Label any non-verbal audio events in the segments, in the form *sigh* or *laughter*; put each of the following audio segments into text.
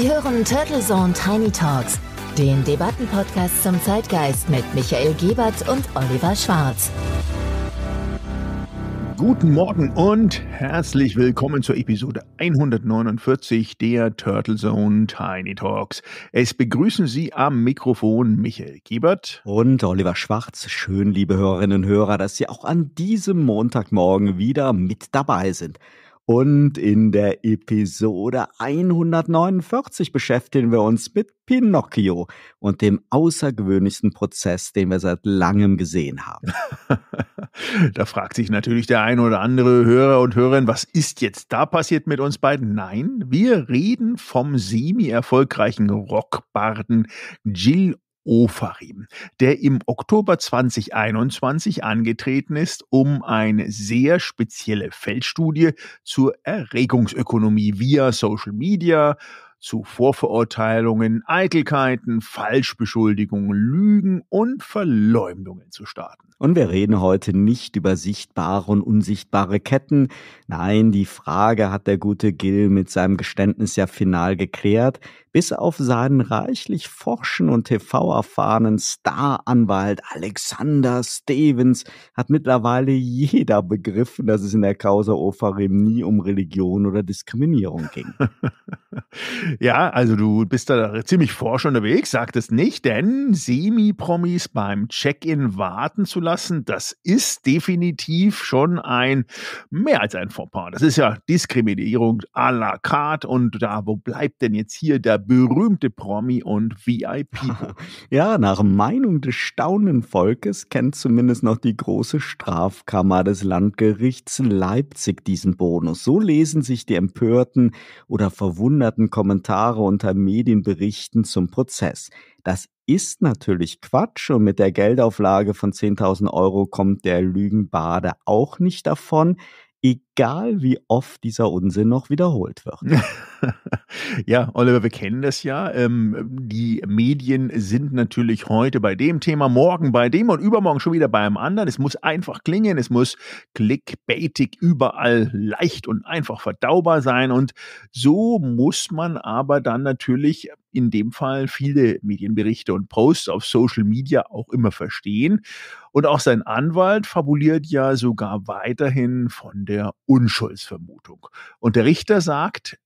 Sie hören Turtle Zone Tiny Talks, den Debattenpodcast zum Zeitgeist mit Michael Gebert und Oliver Schwarz. Guten Morgen und herzlich willkommen zur Episode 149 der Turtle Zone Tiny Talks. Es begrüßen Sie am Mikrofon Michael Gebert und Oliver Schwarz. Schön, liebe Hörerinnen und Hörer, dass Sie auch an diesem Montagmorgen wieder mit dabei sind. Und in der Episode 149 beschäftigen wir uns mit Pinocchio und dem außergewöhnlichsten Prozess, den wir seit langem gesehen haben. *laughs* da fragt sich natürlich der ein oder andere Hörer und Hörerin, was ist jetzt da passiert mit uns beiden? Nein, wir reden vom semi-erfolgreichen Rockbarden Jill Ofarim, der im Oktober 2021 angetreten ist, um eine sehr spezielle Feldstudie zur Erregungsökonomie via Social Media zu Vorverurteilungen, Eitelkeiten, Falschbeschuldigungen, Lügen und Verleumdungen zu starten. Und wir reden heute nicht über sichtbare und unsichtbare Ketten. Nein, die Frage hat der gute Gil mit seinem Geständnis ja final geklärt bis auf seinen reichlich forschen und TV-erfahrenen Staranwalt Alexander Stevens hat mittlerweile jeder begriffen, dass es in der Causa Ofarim nie um Religion oder Diskriminierung ging. *laughs* ja, also du bist da ziemlich forsch unterwegs, sagt es nicht, denn Semi-Promis beim Check-in warten zu lassen, das ist definitiv schon ein mehr als ein Fauxpas. Das ist ja Diskriminierung à la carte und da, wo bleibt denn jetzt hier der berühmte Promi und VIP. *laughs* Ja, nach Meinung des staunenden Volkes kennt zumindest noch die große Strafkammer des Landgerichts Leipzig diesen Bonus. So lesen sich die empörten oder verwunderten Kommentare unter Medienberichten zum Prozess. Das ist natürlich Quatsch und mit der Geldauflage von 10.000 Euro kommt der Lügenbade auch nicht davon egal wie oft dieser Unsinn noch wiederholt wird. *laughs* ja, Oliver, wir kennen das ja. Ähm, die Medien sind natürlich heute bei dem Thema, morgen bei dem und übermorgen schon wieder bei einem anderen. Es muss einfach klingen, es muss clickbaitig überall leicht und einfach verdaubar sein. Und so muss man aber dann natürlich in dem Fall viele Medienberichte und Posts auf Social Media auch immer verstehen. Und auch sein Anwalt fabuliert ja sogar weiterhin von der Unschuldsvermutung. Und der Richter sagt,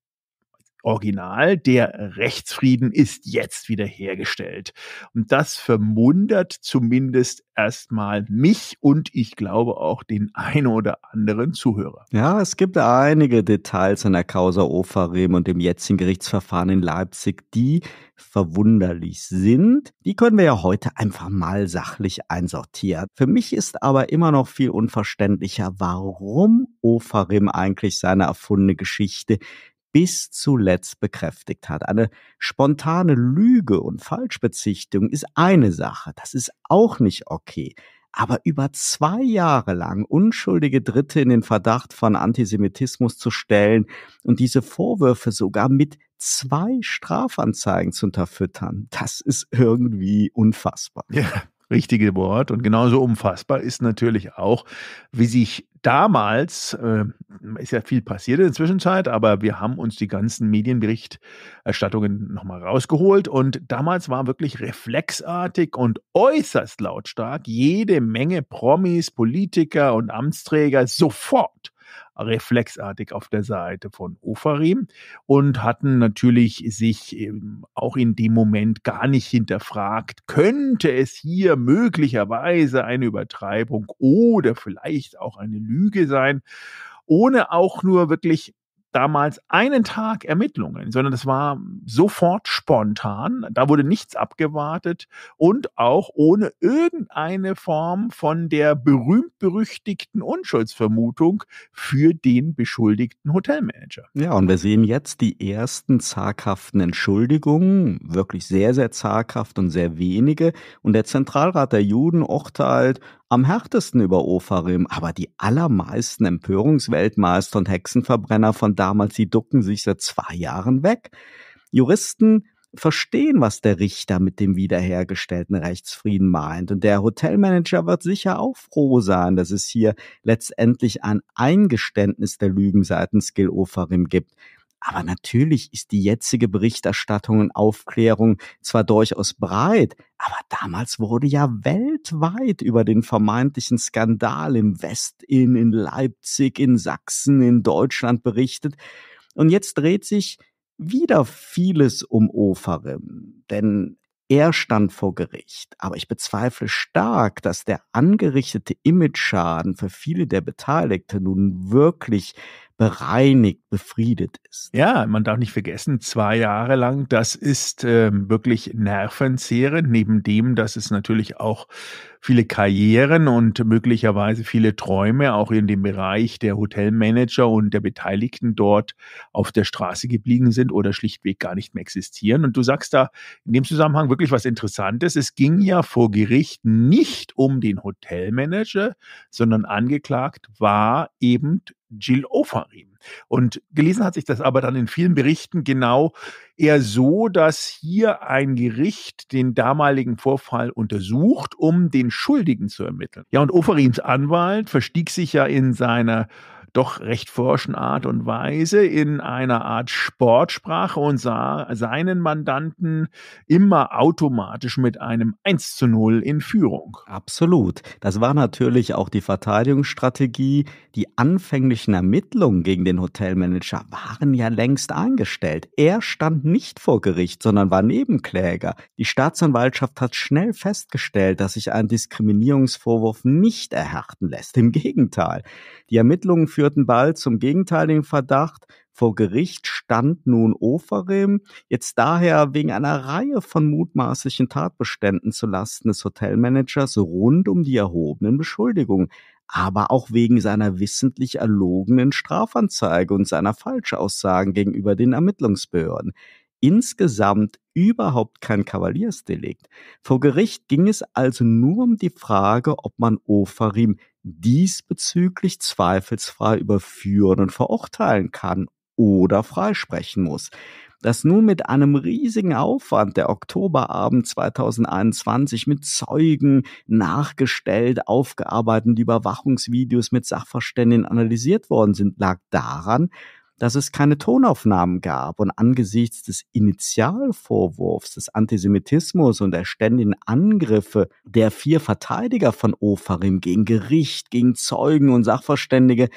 Original, der Rechtsfrieden ist jetzt wiederhergestellt. Und das vermundert zumindest erstmal mich und ich glaube auch den ein oder anderen Zuhörer. Ja, es gibt einige Details an der Causa Ofarim und dem jetzigen Gerichtsverfahren in Leipzig, die verwunderlich sind. Die können wir ja heute einfach mal sachlich einsortieren. Für mich ist aber immer noch viel unverständlicher, warum Ofarim eigentlich seine erfundene Geschichte bis zuletzt bekräftigt hat. Eine spontane Lüge und Falschbezichtigung ist eine Sache, das ist auch nicht okay. Aber über zwei Jahre lang unschuldige Dritte in den Verdacht von Antisemitismus zu stellen und diese Vorwürfe sogar mit zwei Strafanzeigen zu unterfüttern, das ist irgendwie unfassbar. Ja, richtige Wort. Und genauso umfassbar ist natürlich auch, wie sich damals, äh, ist ja viel passiert in der Zwischenzeit, aber wir haben uns die ganzen Medienberichterstattungen nochmal rausgeholt. Und damals war wirklich reflexartig und äußerst lautstark jede Menge Promis, Politiker und Amtsträger sofort reflexartig auf der Seite von Ofarim und hatten natürlich sich ähm, auch in dem Moment gar nicht hinterfragt, könnte es hier möglicherweise eine Übertreibung oder vielleicht auch eine Lüge sein, ohne auch nur wirklich damals einen Tag Ermittlungen, sondern das war sofort spontan. Da wurde nichts abgewartet und auch ohne irgendeine Form von der berühmt-berüchtigten Unschuldsvermutung für den beschuldigten Hotelmanager. Ja, und wir sehen jetzt die ersten zaghaften Entschuldigungen, wirklich sehr, sehr zaghaft und sehr wenige. Und der Zentralrat der Juden urteilt, am härtesten über Ofarim, aber die allermeisten Empörungsweltmeister und Hexenverbrenner von damals, die ducken sich seit zwei Jahren weg. Juristen verstehen, was der Richter mit dem wiederhergestellten Rechtsfrieden meint. Und der Hotelmanager wird sicher auch froh sein, dass es hier letztendlich ein Eingeständnis der Lügen seitens Gil Ofarim gibt. Aber natürlich ist die jetzige Berichterstattung und Aufklärung zwar durchaus breit, aber damals wurde ja weltweit über den vermeintlichen Skandal im Westin, in Leipzig, in Sachsen, in Deutschland berichtet. Und jetzt dreht sich wieder vieles um Oferim, denn er stand vor Gericht. Aber ich bezweifle stark, dass der angerichtete Image-Schaden für viele der Beteiligten nun wirklich bereinigt, befriedet ist. Ja, man darf nicht vergessen, zwei Jahre lang, das ist äh, wirklich nervenzehrend, neben dem, dass es natürlich auch viele Karrieren und möglicherweise viele Träume auch in dem Bereich der Hotelmanager und der Beteiligten dort auf der Straße geblieben sind oder schlichtweg gar nicht mehr existieren. Und du sagst da in dem Zusammenhang wirklich was Interessantes. Es ging ja vor Gericht nicht um den Hotelmanager, sondern angeklagt war eben Jill Ofarim. Und gelesen hat sich das aber dann in vielen Berichten genau eher so, dass hier ein Gericht den damaligen Vorfall untersucht, um den Schuldigen zu ermitteln. Ja, und Ofarims Anwalt verstieg sich ja in seiner doch recht forschen Art und Weise in einer Art Sportsprache und sah seinen Mandanten immer automatisch mit einem 1 zu 0 in Führung. Absolut. Das war natürlich auch die Verteidigungsstrategie. Die anfänglichen Ermittlungen gegen den Hotelmanager waren ja längst eingestellt. Er stand nicht vor Gericht, sondern war Nebenkläger. Die Staatsanwaltschaft hat schnell festgestellt, dass sich ein Diskriminierungsvorwurf nicht erhärten lässt. Im Gegenteil. Die Ermittlungen für führten bald zum gegenteiligen Verdacht. Vor Gericht stand nun Oferim, jetzt daher wegen einer Reihe von mutmaßlichen Tatbeständen zulasten des Hotelmanagers rund um die erhobenen Beschuldigungen, aber auch wegen seiner wissentlich erlogenen Strafanzeige und seiner Falschaussagen gegenüber den Ermittlungsbehörden insgesamt überhaupt kein Kavaliersdelikt. Vor Gericht ging es also nur um die Frage, ob man Ofarim diesbezüglich zweifelsfrei überführen und verurteilen kann oder freisprechen muss. Dass nun mit einem riesigen Aufwand der Oktoberabend 2021 mit Zeugen nachgestellt, aufgearbeiteten Überwachungsvideos mit Sachverständigen analysiert worden sind, lag daran, dass es keine Tonaufnahmen gab. Und angesichts des Initialvorwurfs des Antisemitismus und der ständigen Angriffe der vier Verteidiger von Ofarim gegen Gericht, gegen Zeugen und Sachverständige,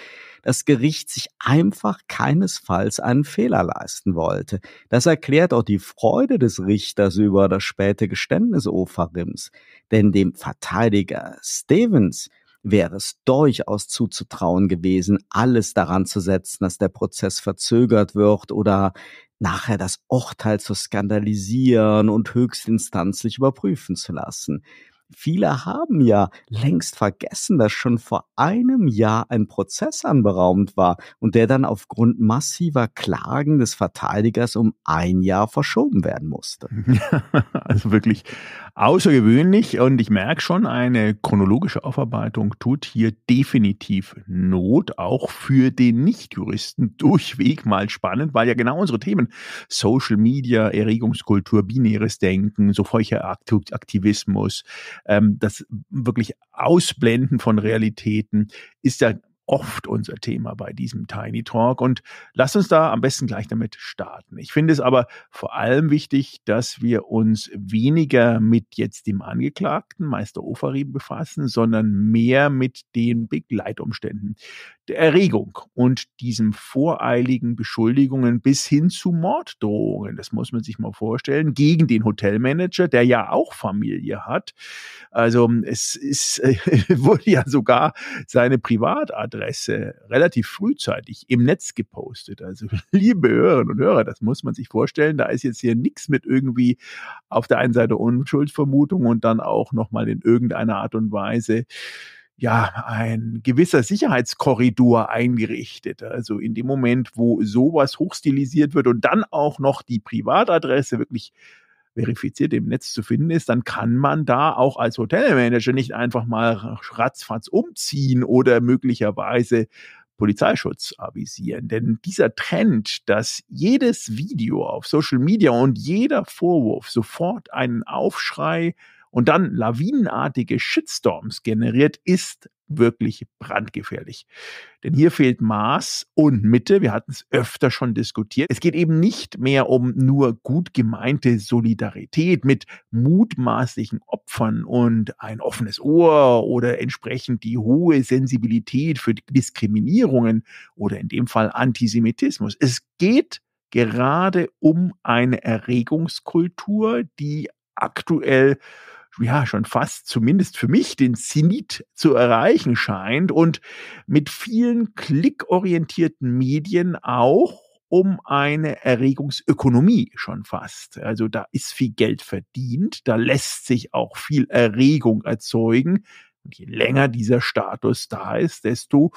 das Gericht sich einfach keinesfalls einen Fehler leisten wollte. Das erklärt auch die Freude des Richters über das späte Geständnis Ofarims. Denn dem Verteidiger Stevens wäre es durchaus zuzutrauen gewesen, alles daran zu setzen, dass der Prozess verzögert wird oder nachher das Urteil zu skandalisieren und höchstinstanzlich überprüfen zu lassen. Viele haben ja längst vergessen, dass schon vor einem Jahr ein Prozess anberaumt war und der dann aufgrund massiver Klagen des Verteidigers um ein Jahr verschoben werden musste. *laughs* Also wirklich außergewöhnlich und ich merke schon, eine chronologische Aufarbeitung tut hier definitiv Not, auch für den Nichtjuristen *laughs* durchweg mal spannend, weil ja genau unsere Themen Social Media, Erregungskultur, binäres Denken, so Aktivismus, ähm, das wirklich Ausblenden von Realitäten ist ja oft unser Thema bei diesem Tiny Talk und lass uns da am besten gleich damit starten. Ich finde es aber vor allem wichtig, dass wir uns weniger mit jetzt dem Angeklagten, Meister Ofari, befassen, sondern mehr mit den Begleitumständen der Erregung und diesen voreiligen Beschuldigungen bis hin zu Morddrohungen. Das muss man sich mal vorstellen. Gegen den Hotelmanager, der ja auch Familie hat. Also es ist, äh, *laughs* wurde ja sogar seine Privatadresse relativ frühzeitig im Netz gepostet. Also *laughs* liebe Hörerinnen und Hörer, das muss man sich vorstellen. Da ist jetzt hier nichts mit irgendwie auf der einen Seite Unschuldsvermutung und dann auch nochmal in irgendeiner Art und Weise ja ein gewisser Sicherheitskorridor eingerichtet. Also in dem Moment, wo sowas hochstilisiert wird und dann auch noch die Privatadresse wirklich verifiziert im Netz zu finden ist, dann kann man da auch als Hotelmanager nicht einfach mal ratzfatz umziehen oder möglicherweise Polizeischutz avisieren. Denn dieser Trend, dass jedes Video auf Social Media und jeder Vorwurf sofort einen Aufschrei und dann lawinenartige Shitstorms generiert, ist wirklich brandgefährlich. Denn hier fehlt Maß und Mitte. Wir hatten es öfter schon diskutiert. Es geht eben nicht mehr um nur gut gemeinte Solidarität mit mutmaßlichen Opfern und ein offenes Ohr oder entsprechend die hohe Sensibilität für Diskriminierungen oder in dem Fall Antisemitismus. Es geht gerade um eine Erregungskultur, die aktuell ja schon fast zumindest für mich den Zenit zu erreichen scheint und mit vielen klickorientierten Medien auch um eine Erregungsökonomie schon fast. Also da ist viel Geld verdient, da lässt sich auch viel Erregung erzeugen, und je länger dieser Status da ist, desto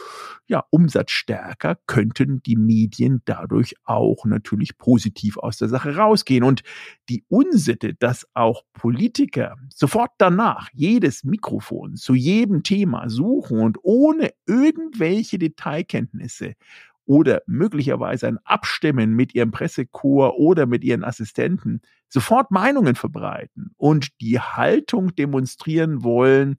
ja, umsatzstärker könnten die Medien dadurch auch natürlich positiv aus der Sache rausgehen. Und die Unsitte, dass auch Politiker sofort danach jedes Mikrofon zu jedem Thema suchen und ohne irgendwelche Detailkenntnisse oder möglicherweise ein Abstimmen mit ihrem Pressekorps oder mit ihren Assistenten sofort Meinungen verbreiten und die Haltung demonstrieren wollen,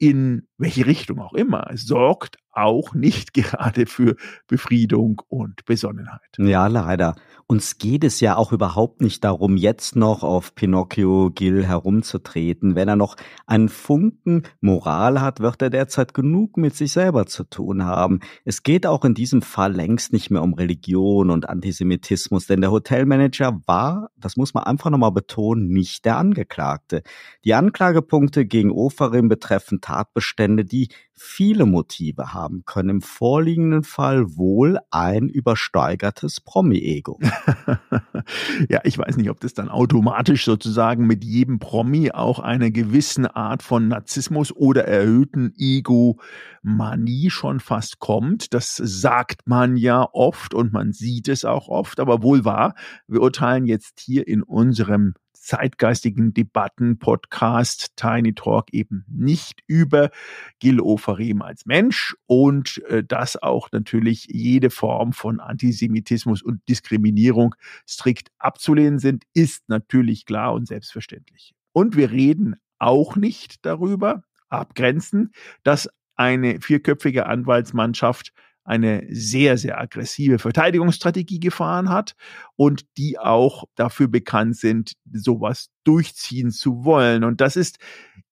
in welche Richtung auch immer, sorgt auch nicht *laughs* gerade für Befriedung und Besonnenheit. Ja, leider. Uns geht es ja auch überhaupt nicht darum, jetzt noch auf Pinocchio Gill herumzutreten. Wenn er noch einen Funken Moral hat, wird er derzeit genug mit sich selber zu tun haben. Es geht auch in diesem Fall längst nicht mehr um Religion und Antisemitismus, denn der Hotelmanager war, das muss man einfach nochmal betonen, nicht der Angeklagte. Die Anklagepunkte gegen Oferim betreffen Tatbestände Gegenstände, die viele Motive haben können, im vorliegenden Fall wohl ein übersteigertes Promi-Ego. *laughs* ja, ich weiß nicht, ob das dann automatisch sozusagen mit jedem Promi auch einer gewissen Art von Narzissmus oder erhöhten Egomanie schon fast kommt. Das sagt man ja oft und man sieht es auch oft, aber wohl wahr. Wir urteilen jetzt hier in unserem zeitgeistigen Debatten Podcast Tiny Talk eben nicht über Gil Oferim als Mensch und äh, dass auch natürlich jede Form von Antisemitismus und Diskriminierung strikt abzulehnen sind, ist natürlich klar und selbstverständlich. Und wir reden auch nicht darüber, abgrenzen, dass eine vierköpfige Anwaltsmannschaft eine sehr, sehr aggressive Verteidigungsstrategie gefahren hat und die auch dafür bekannt sind, sowas durchziehen zu wollen. Und das ist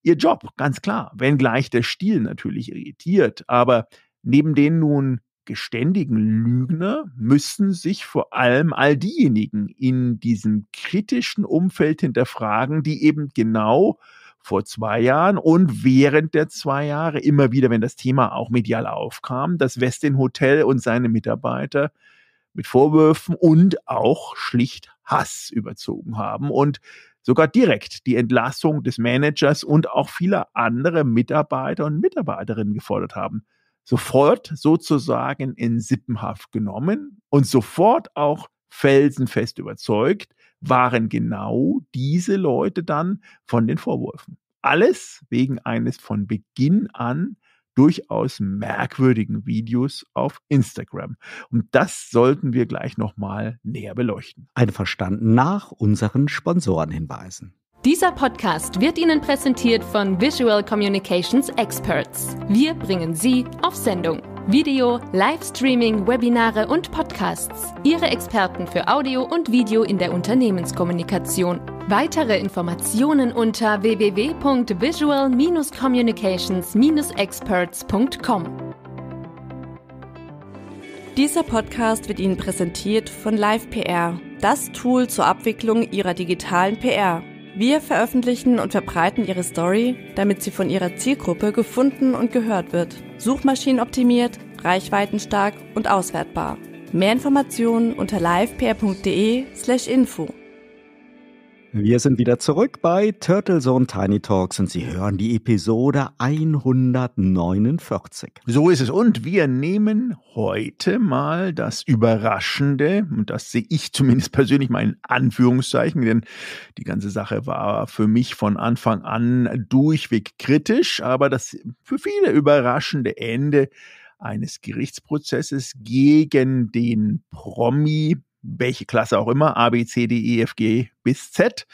ihr Job, ganz klar, wenngleich der Stil natürlich irritiert. Aber neben den nun geständigen Lügner müssen sich vor allem all diejenigen in diesem kritischen Umfeld hinterfragen, die eben genau vor zwei Jahren und während der zwei Jahre immer wieder, wenn das Thema auch medial aufkam, das Westin Hotel und seine Mitarbeiter mit Vorwürfen und auch schlicht Hass überzogen haben und sogar direkt die Entlassung des Managers und auch vieler anderer Mitarbeiter und Mitarbeiterinnen gefordert haben. Sofort sozusagen in Sippenhaft genommen und sofort auch felsenfest überzeugt, waren genau diese Leute dann von den Vorwürfen. Alles wegen eines von Beginn an durchaus merkwürdigen Videos auf Instagram. Und das sollten wir gleich nochmal näher beleuchten. Einverstanden nach unseren Sponsoren hinweisen. Dieser Podcast wird Ihnen präsentiert von Visual Communications Experts. Wir bringen Sie auf Sendung. Video, Livestreaming, Webinare und Podcasts. Ihre Experten für Audio und Video in der Unternehmenskommunikation. Weitere Informationen unter www.visual-communications-experts.com. Dieser Podcast wird Ihnen präsentiert von Live PR, das Tool zur Abwicklung Ihrer digitalen PR. Wir veröffentlichen und verbreiten Ihre Story, damit sie von Ihrer Zielgruppe gefunden und gehört wird suchmaschinenoptimiert, reichweitenstark und auswertbar. Mehr Informationen unter livepr.de/info. Wir sind wieder zurück bei Turtle Zone Tiny Talks und Sie hören die Episode 149. So ist es. Und wir nehmen heute mal das Überraschende, und das sehe ich zumindest persönlich mal in Anführungszeichen, denn die ganze Sache war für mich von Anfang an durchweg kritisch, aber das für viele überraschende Ende eines Gerichtsprozesses gegen den Promi welche Klasse auch immer, A, B, C, D, E, F, G bis Z.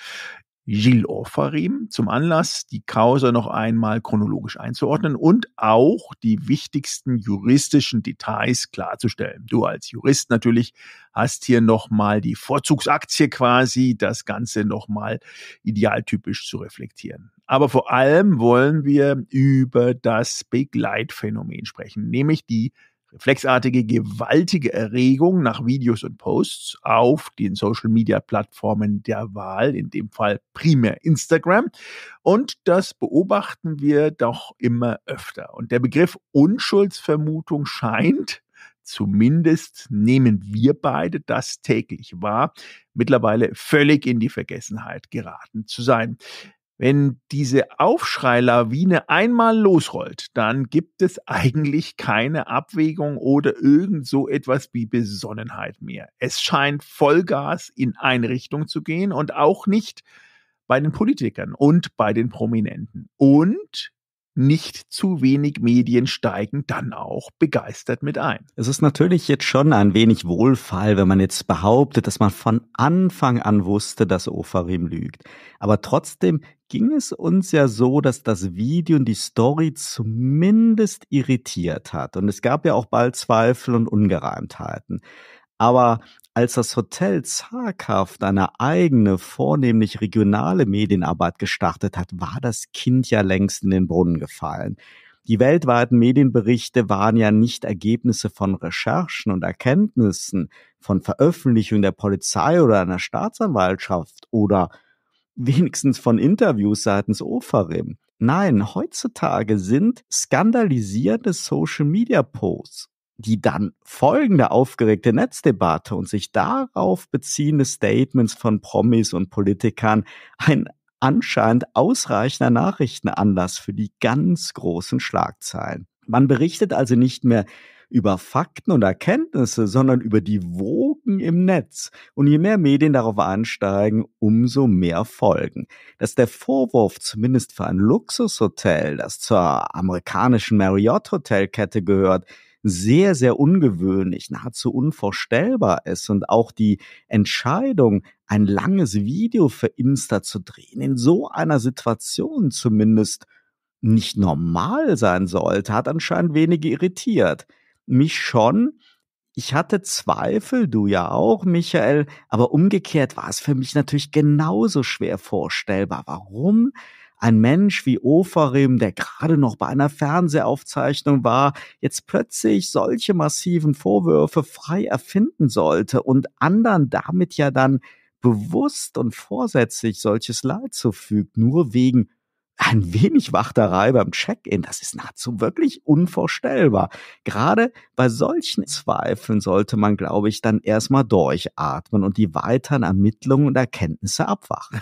Gilles Offarim zum Anlass, die Causa noch einmal chronologisch einzuordnen und auch die wichtigsten juristischen Details klarzustellen. Du als Jurist natürlich hast hier nochmal die Vorzugsaktie quasi, das Ganze nochmal idealtypisch zu reflektieren. Aber vor allem wollen wir über das Begleitphänomen sprechen, nämlich die reflexartige, gewaltige Erregung nach Videos und Posts auf den Social-Media-Plattformen der Wahl, in dem Fall primär Instagram. Und das beobachten wir doch immer öfter. Und der Begriff Unschuldsvermutung scheint, zumindest nehmen wir beide das täglich wahr, mittlerweile völlig in die Vergessenheit geraten zu sein. Wenn diese Aufschreilawine einmal losrollt, dann gibt es eigentlich keine Abwägung oder irgend so etwas wie Besonnenheit mehr. Es scheint Vollgas in eine Richtung zu gehen und auch nicht bei den Politikern und bei den Prominenten. Und nicht zu wenig Medien steigen dann auch begeistert mit ein. Es ist natürlich jetzt schon ein wenig Wohlfall, wenn man jetzt behauptet, dass man von Anfang an wusste, dass Ofarim lügt. Aber trotzdem ging es uns ja so, dass das Video und die Story zumindest irritiert hat. Und es gab ja auch bald Zweifel und Ungereimtheiten. Aber als das Hotel zaghaft eine eigene, vornehmlich regionale Medienarbeit gestartet hat, war das Kind ja längst in den Brunnen gefallen. Die weltweiten Medienberichte waren ja nicht Ergebnisse von Recherchen und Erkenntnissen, von Veröffentlichungen der Polizei oder einer Staatsanwaltschaft oder wenigstens von Interviews seitens Ofarim. Nein, heutzutage sind skandalisierende Social Media Posts, die dann folgende aufgeregte Netzdebatte und sich darauf beziehende Statements von Promis und Politikern ein anscheinend ausreichender Nachrichtenanlass für die ganz großen Schlagzeilen. Man berichtet also nicht mehr über Fakten und Erkenntnisse, sondern über die Wogen im Netz. Und je mehr Medien darauf einsteigen, umso mehr Folgen. Dass der Vorwurf zumindest für ein Luxushotel, das zur amerikanischen Marriott-Hotelkette gehört, sehr, sehr ungewöhnlich, nahezu unvorstellbar ist. Und auch die Entscheidung, ein langes Video für Insta zu drehen, in so einer Situation zumindest nicht normal sein sollte, hat anscheinend wenige irritiert. Mich schon. Ich hatte Zweifel, du ja auch, Michael, aber umgekehrt war es für mich natürlich genauso schwer vorstellbar. Warum ein Mensch wie Ofarim, der gerade noch bei einer Fernsehaufzeichnung war, jetzt plötzlich solche massiven Vorwürfe frei erfinden sollte und anderen damit ja dann bewusst und vorsätzlich solches Leid zufügt, nur wegen ein wenig Wachterei beim Check-in, das ist nahezu wirklich unvorstellbar. Gerade bei solchen Zweifeln sollte man, glaube ich, dann erstmal durchatmen und die weiteren Ermittlungen und Erkenntnisse abwarten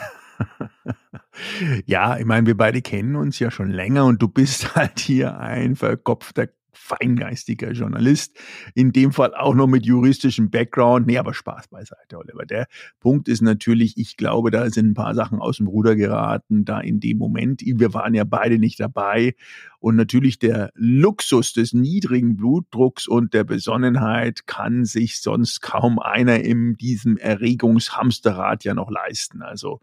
ja, ich meine, wir beide kennen uns ja schon länger und du bist *laughs* halt hier ein verkopfter feingeistiger Journalist, in dem Fall auch noch mit juristischem Background. Nee, aber Spaß beiseite, Oliver. Der Punkt ist natürlich, ich glaube, da sind ein paar Sachen aus dem Ruder geraten, da in dem Moment, wir waren ja beide nicht dabei und natürlich der Luxus des niedrigen Blutdrucks und der Besonnenheit kann sich sonst kaum einer in diesem Erregungshamsterrad ja noch leisten. Also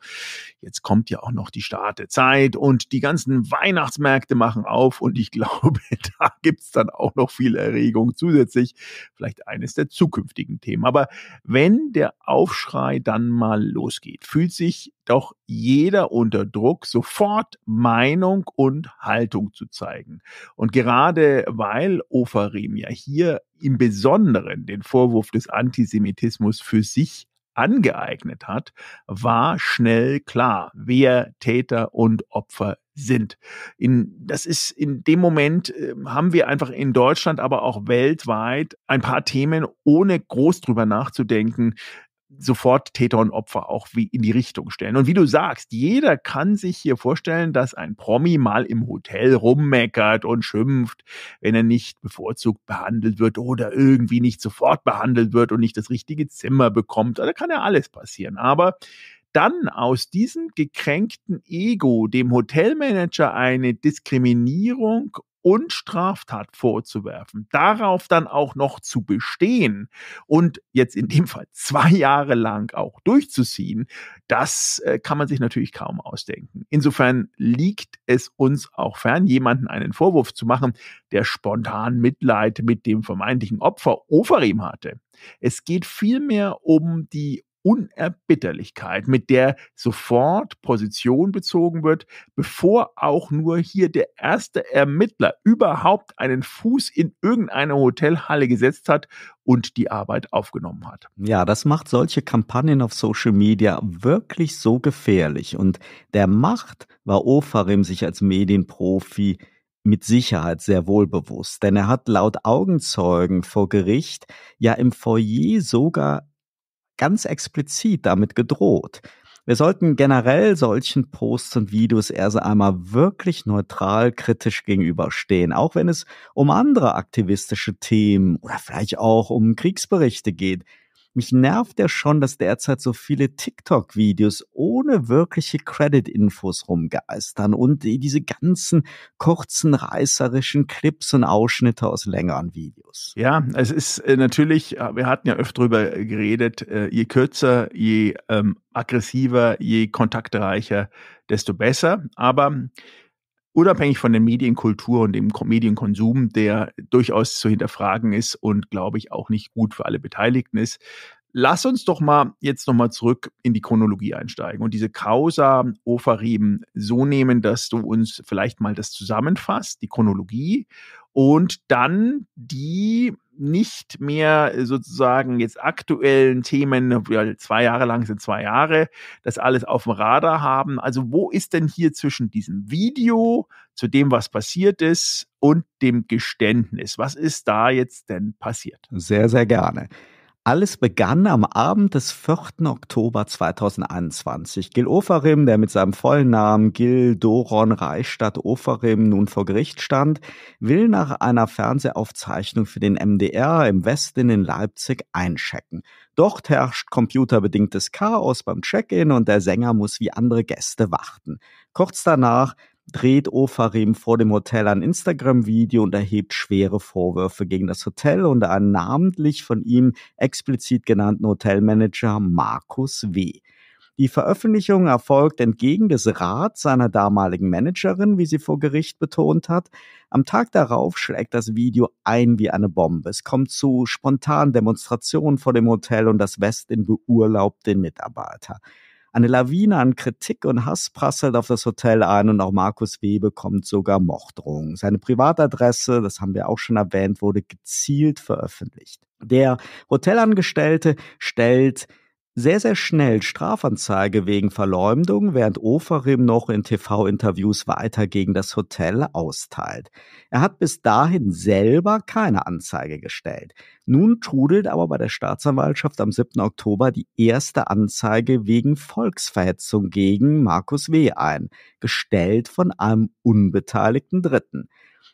jetzt kommt ja auch noch die starte Zeit und die ganzen Weihnachtsmärkte machen auf und ich *laughs* glaube, da gibt's dann auch noch viel Erregung zusätzlich. Vielleicht eines der zukünftigen Themen. Aber wenn der Aufschrei dann mal losgeht, fühlt sich doch jeder unter Druck, sofort Meinung und Haltung zu zeigen. Und gerade weil Ofarim ja hier im Besonderen den Vorwurf des Antisemitismus für sich angeeignet hat, war schnell klar, wer Täter und Opfer sind. In, das ist in dem Moment äh, haben wir einfach in Deutschland, aber auch weltweit ein paar Themen, ohne groß drüber nachzudenken, sofort Täter und Opfer auch wie in die Richtung stellen. Und wie du sagst, jeder kann sich hier vorstellen, dass ein Promi mal im Hotel rummeckert und schimpft, wenn er nicht bevorzugt behandelt wird oder irgendwie nicht sofort behandelt wird und nicht das richtige Zimmer bekommt. Da also kann ja alles passieren. Aber dann aus diesem gekränkten Ego dem Hotelmanager eine Diskriminierung und Straftat vorzuwerfen, darauf dann auch noch zu bestehen und jetzt in dem Fall zwei Jahre lang auch durchzuziehen, das äh, kann man sich natürlich kaum ausdenken. Insofern liegt es uns auch fern, jemanden einen Vorwurf zu machen, der spontan Mitleid mit dem vermeintlichen Opfer Oferim hatte. Es geht vielmehr um die Unerbitterlichkeit, mit der sofort Position bezogen wird, bevor auch nur hier der erste Ermittler überhaupt einen Fuß in irgendeine Hotelhalle gesetzt hat und die Arbeit aufgenommen hat. Ja, das macht solche Kampagnen auf Social Media wirklich so gefährlich. Und der Macht war Ofarim sich als Medienprofi mit Sicherheit sehr wohl bewusst, denn er hat laut Augenzeugen vor Gericht ja im Foyer sogar ganz explizit damit gedroht. Wir sollten generell solchen Posts und Videos erst einmal wirklich neutral kritisch gegenüberstehen, auch wenn es um andere aktivistische Themen oder vielleicht auch um Kriegsberichte geht mich nervt ja schon, dass derzeit so viele TikTok-Videos ohne wirkliche Credit-Infos rumgeistern und diese ganzen kurzen reißerischen Clips und Ausschnitte aus längeren Videos. Ja, es ist äh, natürlich, äh, wir hatten ja öfter darüber geredet, äh, je kürzer, je ähm, aggressiver, je kontaktreicher, desto besser. Aber unabhängig von der Medienkultur und dem Medienkonsum, der durchaus zu hinterfragen ist und, glaube ich, auch nicht gut für alle Beteiligten ist. Lass uns doch mal jetzt nochmal zurück in die Chronologie einsteigen und diese Causa Ofarim so nehmen, dass du uns vielleicht mal das zusammenfasst, die Chronologie und dann die nicht mehr sozusagen jetzt aktuellen Themen, weil zwei Jahre lang sind zwei Jahre, das alles auf dem Radar haben. Also wo ist denn hier zwischen diesem Video, zu dem, was passiert ist, und dem Geständnis? Was ist da jetzt denn passiert? Sehr, sehr gerne. Alles begann am Abend des 4. Oktober 2021. Gil Oferim, der mit seinem vollen Namen Gil Doron Reichstadt Oferim nun vor Gericht stand, will nach einer Fernsehaufzeichnung für den MDR im Westen in Leipzig einchecken. Dort herrscht computerbedingtes Chaos beim Check-in und der Sänger muss wie andere Gäste warten. Kurz danach dreht Ofarim vor dem Hotel ein Instagram-Video und erhebt schwere Vorwürfe gegen das Hotel und einen namentlich von ihm explizit genannten Hotelmanager Markus W. Die Veröffentlichung erfolgt entgegen des Rats seiner damaligen Managerin, wie sie vor Gericht betont hat. Am Tag darauf schlägt das Video ein wie eine Bombe. Es kommt zu spontanen Demonstrationen vor dem Hotel und das Westin beurlaubt den Mitarbeiter eine Lawine an Kritik und Hass prasselt auf das Hotel ein und auch Markus W. bekommt sogar Morddrohungen. Seine Privatadresse, das haben wir auch schon erwähnt, wurde gezielt veröffentlicht. Der Hotelangestellte stellt sehr, sehr schnell Strafanzeige wegen Verleumdung, während Oferim noch in TV-Interviews weiter gegen das Hotel austeilt. Er hat bis dahin selber keine Anzeige gestellt. Nun trudelt aber bei der Staatsanwaltschaft am 7. Oktober die erste Anzeige wegen Volksverhetzung gegen Markus W. ein, gestellt von einem unbeteiligten Dritten.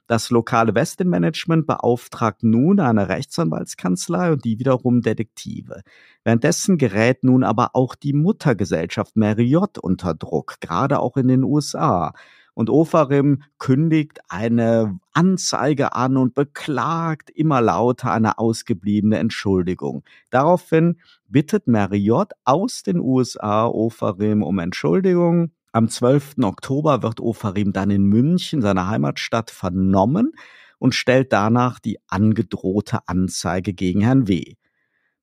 Das lokale Westin-Management beauftragt nun eine Rechtsanwaltskanzlei und die wiederum Detektive. Währenddessen gerät nun aber auch die Muttergesellschaft Marriott unter Druck, gerade auch in den USA. Und Ofarim kündigt eine Anzeige an und beklagt immer lauter eine ausgebliebene Entschuldigung. Daraufhin bittet Marriott aus den USA Ofarim um Entschuldigung am 12. Oktober wird Ofarim dann in München, seiner Heimatstadt, vernommen und stellt danach die angedrohte Anzeige gegen Herrn W.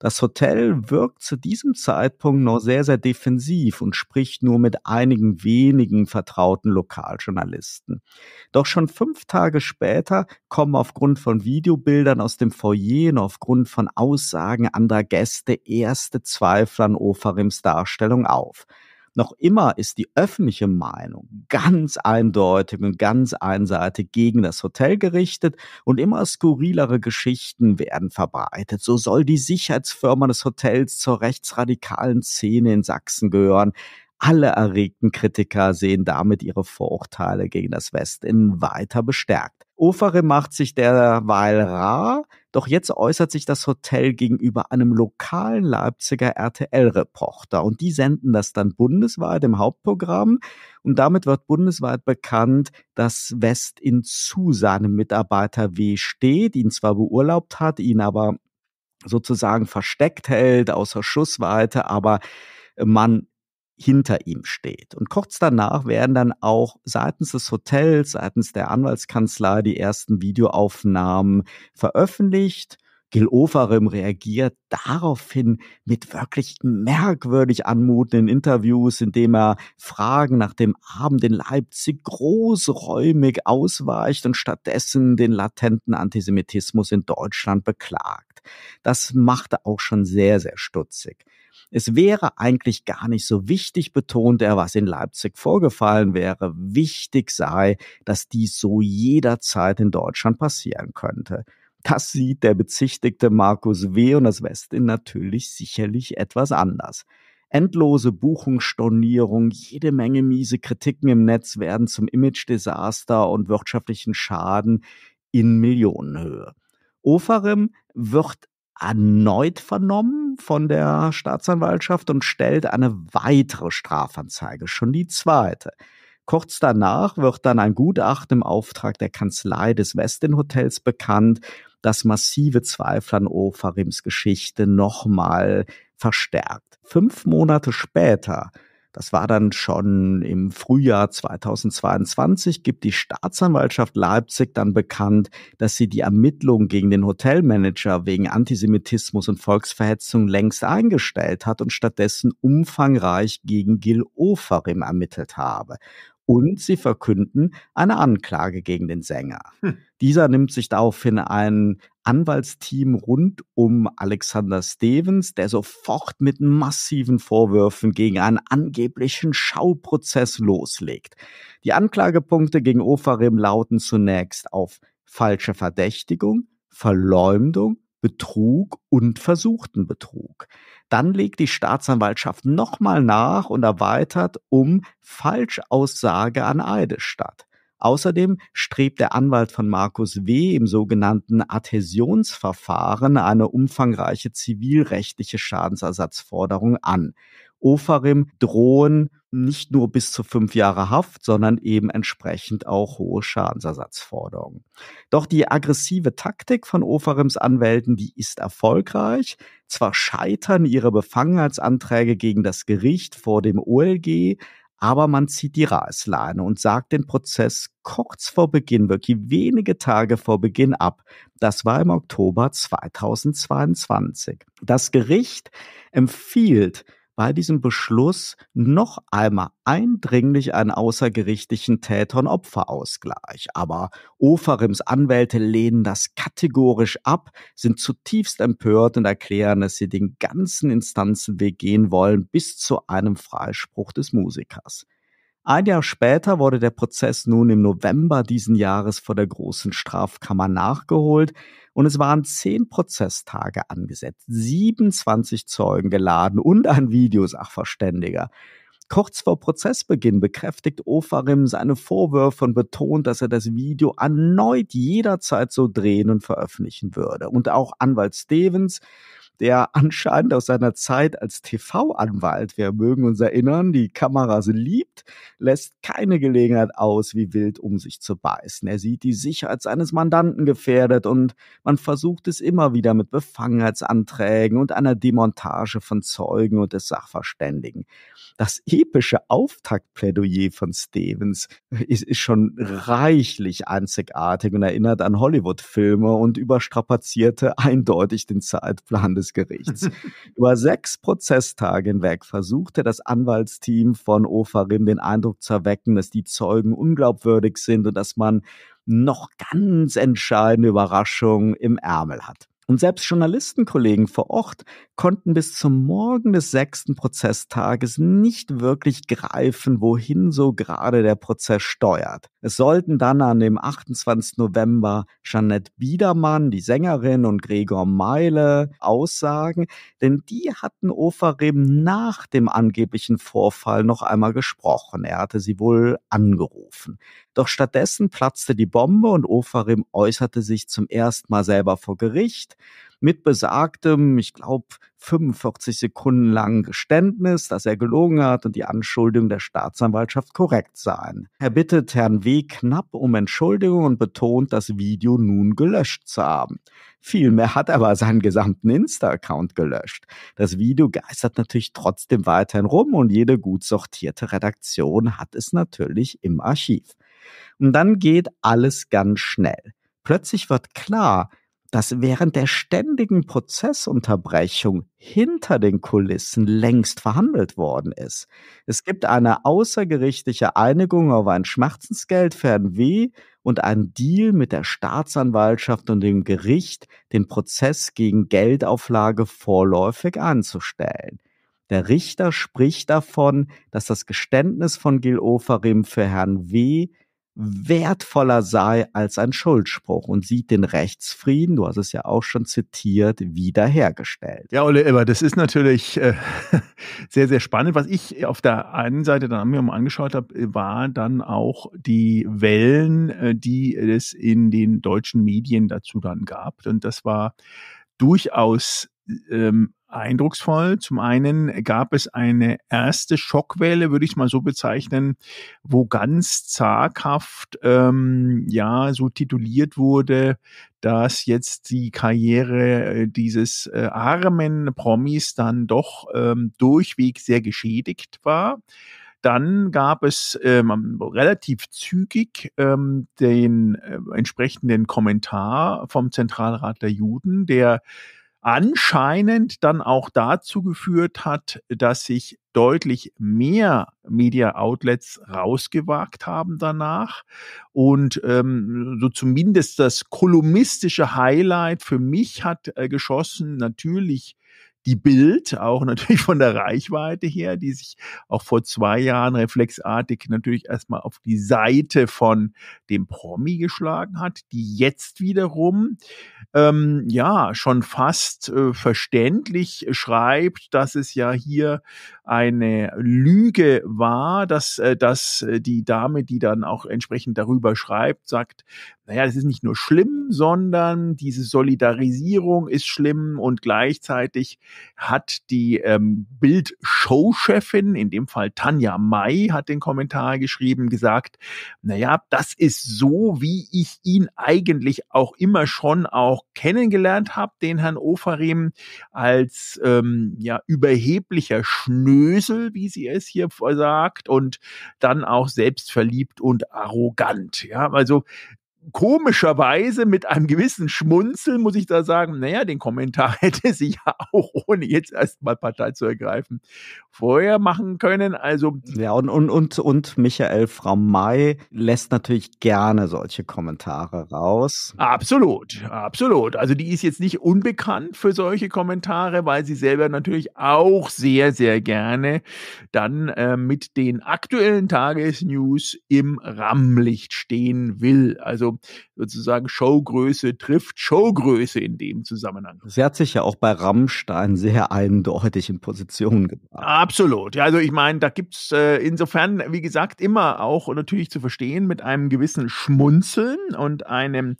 Das Hotel wirkt zu diesem Zeitpunkt noch sehr, sehr defensiv und spricht nur mit einigen wenigen vertrauten Lokaljournalisten. Doch schon fünf Tage später kommen aufgrund von Videobildern aus dem Foyer und aufgrund von Aussagen anderer Gäste erste Zweifel an Ofarims Darstellung auf. Noch immer ist die öffentliche Meinung ganz eindeutig und ganz einseitig gegen das Hotel gerichtet und immer skurrilere Geschichten werden verbreitet. So soll die Sicherheitsfirma des Hotels zur rechtsradikalen Szene in Sachsen gehören. Alle erregten Kritiker sehen damit ihre Vorurteile gegen das Westin weiter bestärkt. Ofere macht sich derweil rar, doch jetzt äußert sich das Hotel gegenüber einem lokalen Leipziger RTL-Reporter und die senden das dann bundesweit im Hauptprogramm und damit wird bundesweit bekannt, dass West in zu seinem Mitarbeiter W steht, ihn zwar beurlaubt hat, ihn aber sozusagen versteckt hält, außer Schussweite, aber äh, man hinter ihm steht. Und kurz danach werden dann auch seitens des Hotels, seitens der Anwaltskanzlei die ersten Videoaufnahmen veröffentlicht. Gil Oferim reagiert daraufhin mit wirklich merkwürdig anmutenden Interviews, indem er Fragen nach dem Abend in Leipzig großräumig ausweicht und stattdessen den latenten Antisemitismus in Deutschland beklagt. Das machte auch schon sehr, sehr stutzig es wäre eigentlich gar nicht so wichtig, betonte er, was in Leipzig vorgefallen wäre. Wichtig sei, dass dies so jederzeit in Deutschland passieren könnte. Das sieht der bezichtigte Markus W. und das Westin natürlich sicherlich etwas anders. Endlose Buchungsstornierung, jede Menge miese Kritiken im Netz werden zum Image-Desaster und wirtschaftlichen Schaden in Millionenhöhe. Ofarim wird erneut vernommen von der Staatsanwaltschaft und stellt eine weitere Strafanzeige, schon die zweite. Kurz danach wird dann ein Gutachten im Auftrag der Kanzlei des Westin Hotels bekannt, das massive Zweifel an Ofarims Geschichte nochmal verstärkt. Fünf Monate später das war dann schon im Frühjahr 2022, gibt die Staatsanwaltschaft Leipzig dann bekannt, dass sie die Ermittlung gegen den Hotelmanager wegen Antisemitismus und Volksverhetzung längst eingestellt hat und stattdessen umfangreich gegen Gil Oferim ermittelt habe und sie verkünden eine Anklage gegen den Sänger. Hm. Dieser nimmt sich daraufhin einen Anwaltsteam rund um Alexander Stevens, der sofort mit massiven Vorwürfen gegen einen angeblichen Schauprozess loslegt. Die Anklagepunkte gegen Ofarim lauten zunächst auf falsche Verdächtigung, Verleumdung, Betrug und versuchten Betrug. Dann legt die Staatsanwaltschaft nochmal nach und erweitert um Falschaussage an Eide statt. Außerdem strebt der Anwalt von Markus W. im sogenannten Adhäsionsverfahren eine umfangreiche zivilrechtliche Schadensersatzforderung an. Ofarim drohen nicht nur bis zu fünf Jahre Haft, sondern eben entsprechend auch hohe Schadensersatzforderungen. Doch die aggressive Taktik von Ofarims Anwälten, die ist erfolgreich. Zwar scheitern ihre Befangenheitsanträge gegen das Gericht vor dem OLG, aber man zieht die Reißleine und sagt den Prozess kurz vor Beginn, wirklich wenige Tage vor Beginn ab. Das war im Oktober 2022. Das Gericht empfiehlt, bei diesem Beschluss noch einmal eindringlich einen außergerichtlichen Täter- und Opferausgleich. Aber Ofarims Anwälte lehnen das kategorisch ab, sind zutiefst empört und erklären, dass sie den ganzen Instanzenweg gehen wollen bis zu einem Freispruch des Musikers. Ein Jahr später wurde der Prozess nun im November diesen Jahres vor der großen Strafkammer nachgeholt und es waren zehn Prozesstage angesetzt, 27 Zeugen geladen und ein Videosachverständiger. Kurz vor Prozessbeginn bekräftigt Ofarim seine Vorwürfe und betont, dass er das Video erneut jederzeit so drehen und veröffentlichen würde. Und auch Anwalt Stevens der anscheinend aus seiner Zeit als TV-Anwalt, wir mögen uns erinnern, die Kameras liebt, lässt keine Gelegenheit aus, wie wild um sich zu beißen. Er sieht die Sicherheit seines Mandanten gefährdet und man versucht es immer wieder mit Befangenheitsanträgen und einer Demontage von Zeugen und des Sachverständigen. Das epische Auftaktplädoyer von Stevens ist, ist schon reichlich einzigartig und erinnert an Hollywood-Filme und überstrapazierte eindeutig den Zeitplan des Bundesgerichts. Über sechs Prozesstage hinweg versuchte das Anwaltsteam von Ofarim den Eindruck zu erwecken, dass die Zeugen unglaubwürdig sind und dass man noch ganz entscheidende Überraschungen im Ärmel hat. Und selbst Journalistenkollegen vor Ort konnten bis zum Morgen des sechsten Prozesstages nicht wirklich greifen, wohin so gerade der Prozess steuert. Es sollten dann an dem 28. November Jeanette Biedermann, die Sängerin, und Gregor Meile aussagen, denn die hatten Oferim nach dem angeblichen Vorfall noch einmal gesprochen. Er hatte sie wohl angerufen. Doch stattdessen platzte die Bombe und Ofarim äußerte sich zum ersten Mal selber vor Gericht mit besagtem, ich glaube, 45 Sekunden langen Geständnis, dass er gelogen hat und die Anschuldigung der Staatsanwaltschaft korrekt seien. Er bittet Herrn W. knapp um Entschuldigung und betont, das Video nun gelöscht zu haben. Vielmehr hat er aber seinen gesamten Insta-Account gelöscht. Das Video geistert natürlich trotzdem weiterhin rum und jede gut sortierte Redaktion hat es natürlich im Archiv. Und dann geht alles ganz schnell. Plötzlich wird klar, dass während der ständigen Prozessunterbrechung hinter den Kulissen längst verhandelt worden ist. Es gibt eine außergerichtliche Einigung auf ein Schmerzensgeld für ein W und einen Deal mit der Staatsanwaltschaft und dem Gericht, den Prozess gegen Geldauflage vorläufig anzustellen. Der Richter spricht davon, dass das Geständnis von Gil Oferim für Herrn W wertvoller sei als ein Schuldspruch und sieht den Rechtsfrieden, du hast es ja auch schon zitiert, wiederhergestellt. Ja, Ole Eber, das ist natürlich äh, *laughs* sehr, sehr spannend. Was ich auf der einen Seite dann mir mal angeschaut habe, äh, war dann auch die Wellen, äh, die es in den deutschen Medien dazu dann gab. Und das war durchaus ähm, eindrucksvoll. Zum einen gab es eine erste Schockwelle, würde ich es mal so bezeichnen, wo ganz zaghaft ähm, ja so tituliert wurde, dass jetzt die Karriere äh, dieses äh, armen Promis dann doch ähm, durchweg sehr geschädigt war. Dann gab es ähm, relativ zügig ähm, den äh, entsprechenden Kommentar vom Zentralrat der Juden, der anscheinend dann auch dazu geführt hat, dass sich deutlich mehr Media Outlets rausgewagt haben danach. Und ähm, so zumindest das kolumnistische Highlight für mich hat äh, geschossen natürlich die Bild, auch natürlich von der Reichweite her, die sich auch vor zwei Jahren reflexartig natürlich erstmal auf die Seite von dem Promi geschlagen hat, die jetzt wiederum ähm, ja schon fast äh, verständlich schreibt, dass es ja hier eine Lüge war, dass, äh, dass äh, die Dame, die dann auch entsprechend darüber schreibt, sagt, naja, das ist nicht nur schlimm, sondern diese Solidarisierung ist schlimm und gleichzeitig hat die ähm, Bild-Show-Chefin, in dem Fall Tanja May, hat den Kommentar geschrieben, gesagt, naja, das ist so, wie ich ihn eigentlich auch immer schon auch kennengelernt habe, den Herrn Oferim, als ähm, ja, überheblicher Schnösel, wie sie es hier sagt, und dann auch selbstverliebt und arrogant. Ja, also komischerweise mit einem gewissen Schmunzeln muss ich da sagen, naja, den Kommentar *laughs* hätte sie ja auch ohne jetzt erstmal Partei zu ergreifen vorher machen können. Also ja und und und, und Michael Frau May lässt natürlich gerne solche Kommentare raus. Absolut, absolut. Also die ist jetzt nicht unbekannt für solche Kommentare, weil sie selber natürlich auch sehr sehr gerne dann äh, mit den aktuellen Tagesnews im Rammlicht stehen will. Also sozusagen Showgröße trifft Showgröße in dem Zusammenhang. Sie hat sich ja auch bei Rammstein sehr eindeutig in Position gebracht. Absolut. Ja, also ich meine, da gibt's äh, insofern, wie gesagt, immer auch natürlich zu verstehen mit einem gewissen Schmunzeln und einem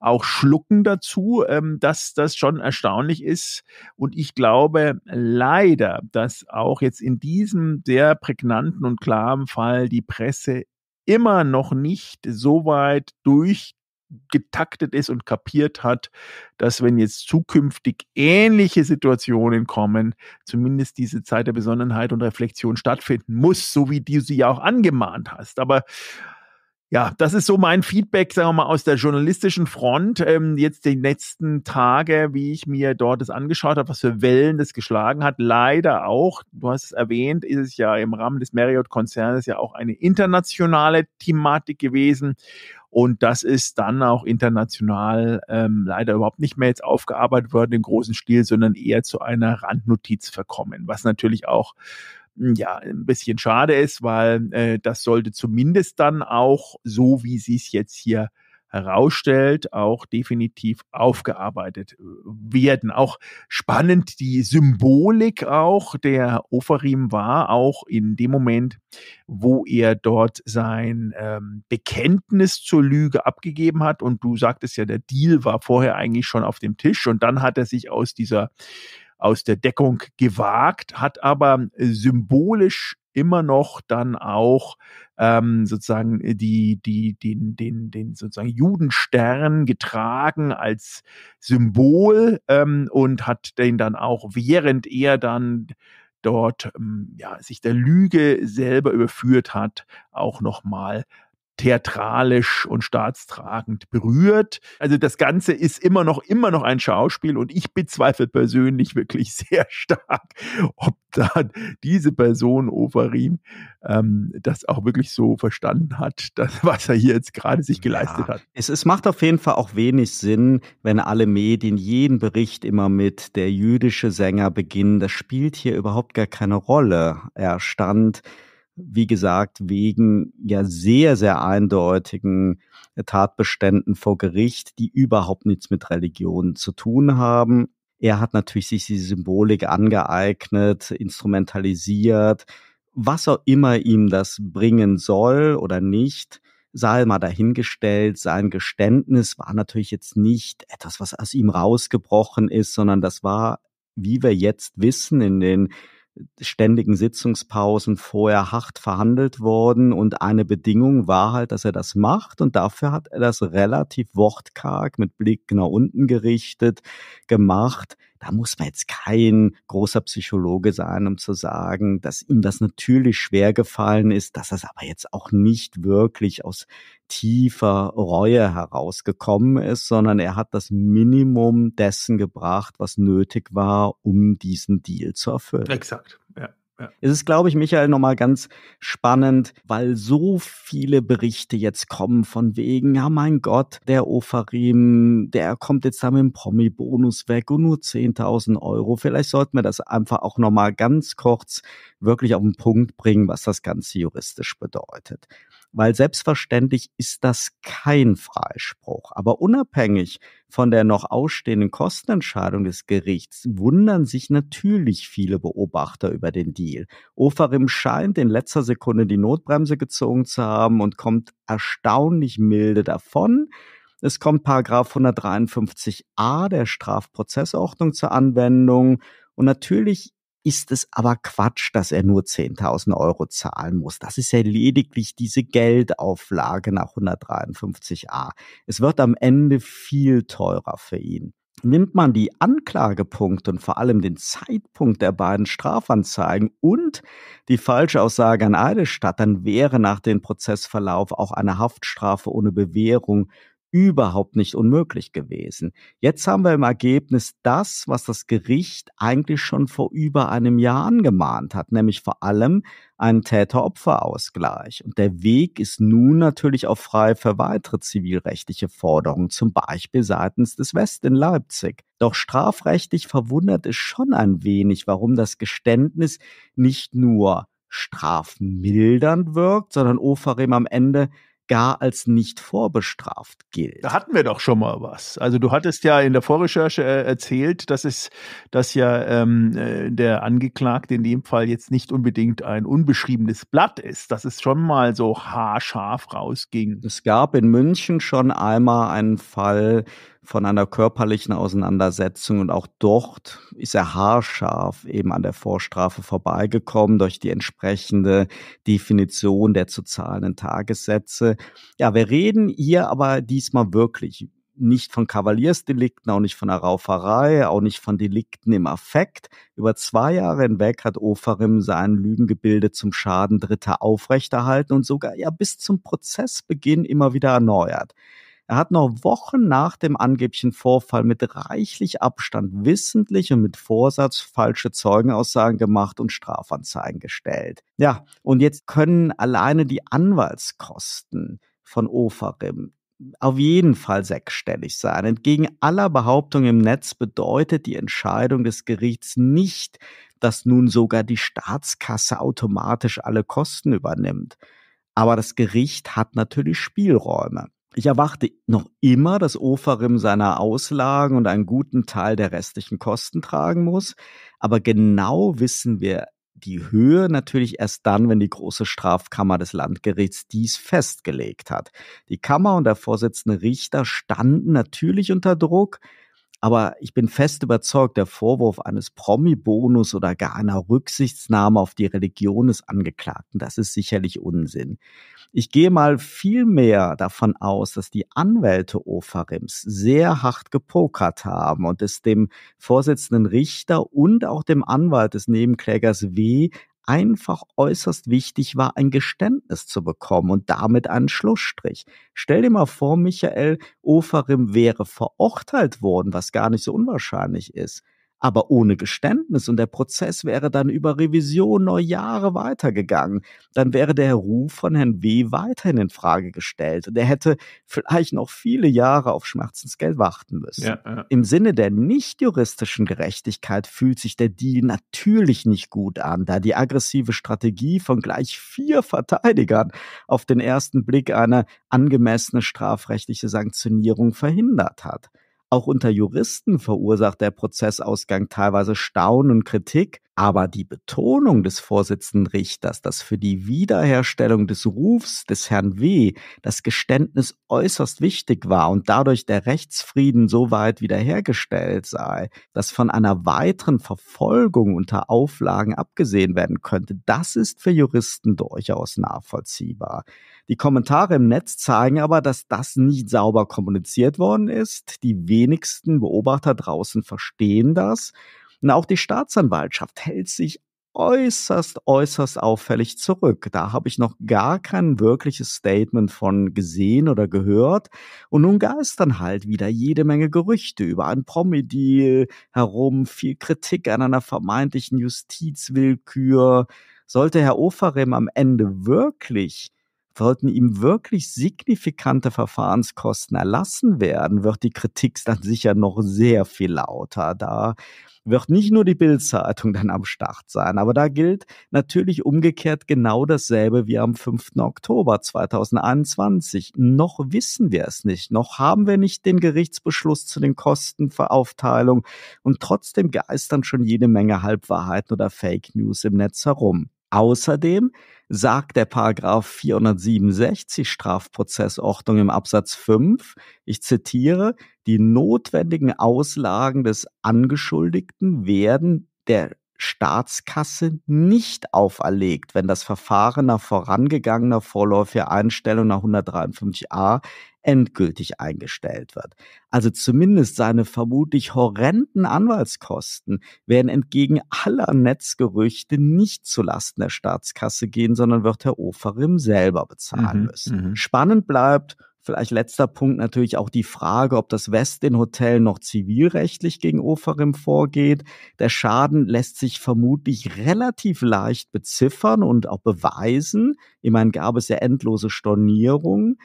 auch schlucken dazu, ähm, dass das schon erstaunlich ist. Und ich glaube leider, dass auch jetzt in diesem sehr prägnanten und klaren Fall die Presse immer noch nicht so weit durchgetaktet ist und kapiert hat, dass wenn jetzt zukünftig ähnliche Situationen kommen, zumindest diese Zeit der Besonnenheit und Reflexion stattfinden muss, so wie du sie ja auch angemahnt hast. Aber ja, das ist so mein Feedback, sagen wir mal, aus der journalistischen Front. Ähm, jetzt die letzten Tage, wie ich mir dort das angeschaut habe, was für Wellen das geschlagen hat. Leider auch, du hast es erwähnt, ist es ja im Rahmen des Marriott-Konzernes ja auch eine internationale Thematik gewesen. Und das ist dann auch international ähm, leider überhaupt nicht mehr jetzt aufgearbeitet worden im großen Stil, sondern eher zu einer Randnotiz verkommen, was natürlich auch hm, ja ein bisschen schade ist, weil äh, das sollte zumindest dann auch, so wie sie es jetzt hier herausstellt, auch definitiv aufgearbeitet äh, werden. Auch spannend die Symbolik auch der Ofarim war, auch in dem Moment, wo er dort sein ähm, Bekenntnis zur Lüge abgegeben hat. Und du sagtest ja, der Deal war vorher eigentlich schon auf dem Tisch und dann hat er sich aus dieser aus der Deckung gewagt, hat aber äh, symbolisch immer noch dann auch ähm, sozusagen äh, die, die, den, den, den sozusagen Judenstern getragen als Symbol ähm, und hat den dann auch, während er dann dort ähm, ja, sich der Lüge selber überführt hat, auch nochmal theatralisch und staatstragend berührt. Also das Ganze ist immer noch, immer noch ein Schauspiel und ich bezweifle persönlich wirklich *laughs* sehr stark, ob da diese Person, Ofarim, ähm, das auch wirklich so verstanden hat, das, was er hier jetzt gerade sich geleistet ja. hat. Es, es macht auf jeden Fall auch wenig Sinn, wenn alle Medien jeden Bericht immer mit der jüdische Sänger beginnen. Das spielt hier überhaupt gar keine Rolle. Er stand wie gesagt, wegen ja sehr, sehr eindeutigen Tatbeständen vor Gericht, die überhaupt nichts mit Religion zu tun haben. Er hat natürlich sich die Symbolik angeeignet, instrumentalisiert, was auch immer ihm das bringen soll oder nicht sei mal dahingestellt, sein Geständnis war natürlich jetzt nicht etwas, was aus ihm rausgebrochen ist, sondern das war, wie wir jetzt wissen, in den ständigen Sitzungspausen vorher hart verhandelt worden und eine Bedingung war halt, dass er das macht und dafür hat er das relativ wortkarg mit Blick nach unten gerichtet gemacht da muss man jetzt kein großer Psychologe sein, um zu sagen, dass ihm das natürlich schwer gefallen ist, dass das aber jetzt auch nicht wirklich aus tiefer Reue herausgekommen ist, sondern er hat das Minimum dessen gebracht, was nötig war, um diesen Deal zu erfüllen. Exakt, ja. Es ist, glaube ich, Michael, nochmal ganz spannend, weil so viele Berichte jetzt kommen von wegen, ja mein Gott, der Ofarim, der kommt jetzt da mit dem Promi-Bonus weg und nur 10.000 Euro. Vielleicht sollten wir das einfach auch nochmal ganz kurz wirklich auf den Punkt bringen, was das Ganze juristisch bedeutet weil selbstverständlich ist das kein Freispruch. Aber unabhängig von der noch ausstehenden Kostenentscheidung des Gerichts wundern sich natürlich viele Beobachter über den Deal. Ofarim scheint in letzter Sekunde die Notbremse gezogen zu haben und kommt erstaunlich milde davon. Es kommt Paragraph 153a der Strafprozessordnung zur Anwendung. Und natürlich ist es aber Quatsch, dass er nur 10.000 Euro zahlen muss. Das ist ja lediglich diese Geldauflage nach 153a. Es wird am Ende viel teurer für ihn. Nimmt man die Anklagepunkte und vor allem den Zeitpunkt der beiden Strafanzeigen und die Falschaussage an Eidelstadt, dann wäre nach dem Prozessverlauf auch eine Haftstrafe ohne Bewährung überhaupt nicht unmöglich gewesen. Jetzt haben wir im Ergebnis das, was das Gericht eigentlich schon vor über einem Jahr angemahnt hat, nämlich vor allem einen Täter-Opfer-Ausgleich. Und der Weg ist nun natürlich auch frei für weitere zivilrechtliche Forderungen, zum Beispiel seitens des West in Leipzig. Doch strafrechtlich verwundert es schon ein wenig, warum das Geständnis nicht nur strafmildernd wirkt, sondern Ofarim am Ende gar als nicht vorbestraft gilt. Da hatten wir doch schon mal was. Also du hattest ja in der Vorrecherche äh, erzählt, dass es, dass ja ähm, äh, der Angeklagte in dem Fall jetzt nicht unbedingt ein unbeschriebenes Blatt ist, dass es schon mal so haarscharf rausging. Es gab in München schon einmal einen Fall, von einer körperlichen Auseinandersetzung und auch dort ist er haarscharf eben an der Vorstrafe vorbeigekommen durch die entsprechende Definition der zu zahlenden Tagessätze. Ja, wir reden hier aber diesmal wirklich nicht von Kavaliersdelikten, auch nicht von der Rauferei, auch nicht von Delikten im Affekt. Über zwei Jahre hinweg hat Oferim sein Lügengebilde zum Schaden Dritter aufrechterhalten und sogar ja bis zum Prozessbeginn immer wieder erneuert. Er hat noch Wochen nach dem angeblichen Vorfall mit reichlich Abstand wissentlich und mit Vorsatz falsche Zeugenaussagen gemacht und Strafanzeigen gestellt. Ja, und jetzt können alleine die Anwaltskosten von Oferim auf jeden Fall sechsstellig sein. Entgegen aller Behauptungen im Netz bedeutet die Entscheidung des Gerichts nicht, dass nun sogar die Staatskasse automatisch alle Kosten übernimmt. Aber das Gericht hat natürlich Spielräume. Ich erwarte noch immer, dass Ofarim seine Auslagen und einen guten Teil der restlichen Kosten tragen muss. Aber genau wissen wir die Höhe natürlich erst dann, wenn die große Strafkammer des Landgerichts dies festgelegt hat. Die Kammer und der Vorsitzende Richter standen natürlich unter Druck, aber ich bin fest überzeugt, der Vorwurf eines Promi-Bonus oder gar einer Rücksichtsnahme auf die Religion des Angeklagten, das ist sicherlich Unsinn. Ich gehe mal viel mehr davon aus, dass die Anwälte Ofarims sehr hart gepokert haben und es dem Vorsitzenden Richter und auch dem Anwalt des Nebenklägers W einfach äußerst wichtig war, ein Geständnis zu bekommen und damit einen Schlussstrich. Stell dir mal vor, Michael Oferim wäre verurteilt worden, was gar nicht so unwahrscheinlich ist aber ohne Geständnis und der Prozess wäre dann über Revision neue Jahre weitergegangen. Dann wäre der Ruf von Herrn W. weiterhin in Frage gestellt und er hätte vielleicht noch viele Jahre auf Schmerzensgeld warten müssen. Ja, ja. Im Sinne der nicht juristischen Gerechtigkeit fühlt sich der Deal natürlich nicht gut an, da die aggressive Strategie von gleich vier Verteidigern auf den ersten Blick eine angemessene strafrechtliche Sanktionierung verhindert hat. Auch unter Juristen verursacht der Prozessausgang teilweise Staunen und Kritik, aber die Betonung des Vorsitzenden Richters, dass für die Wiederherstellung des Rufs des Herrn W. das Geständnis äußerst wichtig war und dadurch der Rechtsfrieden so weit wiederhergestellt sei, dass von einer weiteren Verfolgung unter Auflagen abgesehen werden könnte, das ist für Juristen durchaus nachvollziehbar. Die Kommentare im Netz zeigen aber, dass das nicht sauber kommuniziert worden ist. Die wenigsten Beobachter draußen verstehen das. Und auch die Staatsanwaltschaft hält sich äußerst, äußerst auffällig zurück. Da habe ich noch gar kein wirkliches Statement von gesehen oder gehört. Und nun geistern halt wieder jede Menge Gerüchte über ein Promi-Deal herum, viel Kritik an einer vermeintlichen Justizwillkür. Sollte Herr Oferim am Ende wirklich Sollten ihm wirklich signifikante Verfahrenskosten erlassen werden, wird die Kritik dann sicher noch sehr viel lauter. Da wird nicht nur die Bildzeitung dann am Start sein, aber da gilt natürlich umgekehrt genau dasselbe wie am 5. Oktober 2021. Noch wissen wir es nicht, noch haben wir nicht den Gerichtsbeschluss zu den Kosten für Aufteilung und trotzdem geistern schon jede Menge Halbwahrheiten oder Fake News im Netz herum. Außerdem sagt der Paragraph 467 Strafprozessordnung im Absatz 5, ich zitiere, die notwendigen Auslagen des Angeschuldigten werden der Staatskasse nicht auferlegt, wenn das Verfahren nach vorangegangener vorläufiger Einstellung nach 153a endgültig eingestellt wird. Also zumindest seine vermutlich horrenden Anwaltskosten werden entgegen aller Netzgerüchte nicht zulasten der Staatskasse gehen, sondern wird Herr Oferim selber bezahlen mhm, müssen. Mh. Spannend bleibt, Vielleicht letzter Punkt natürlich auch die Frage, ob das Westin Hotel noch zivilrechtlich gegen Oferim vorgeht. Der Schaden lässt sich vermutlich relativ leicht beziffern und auch beweisen. Immerhin gab es ja endlose Stornierungen.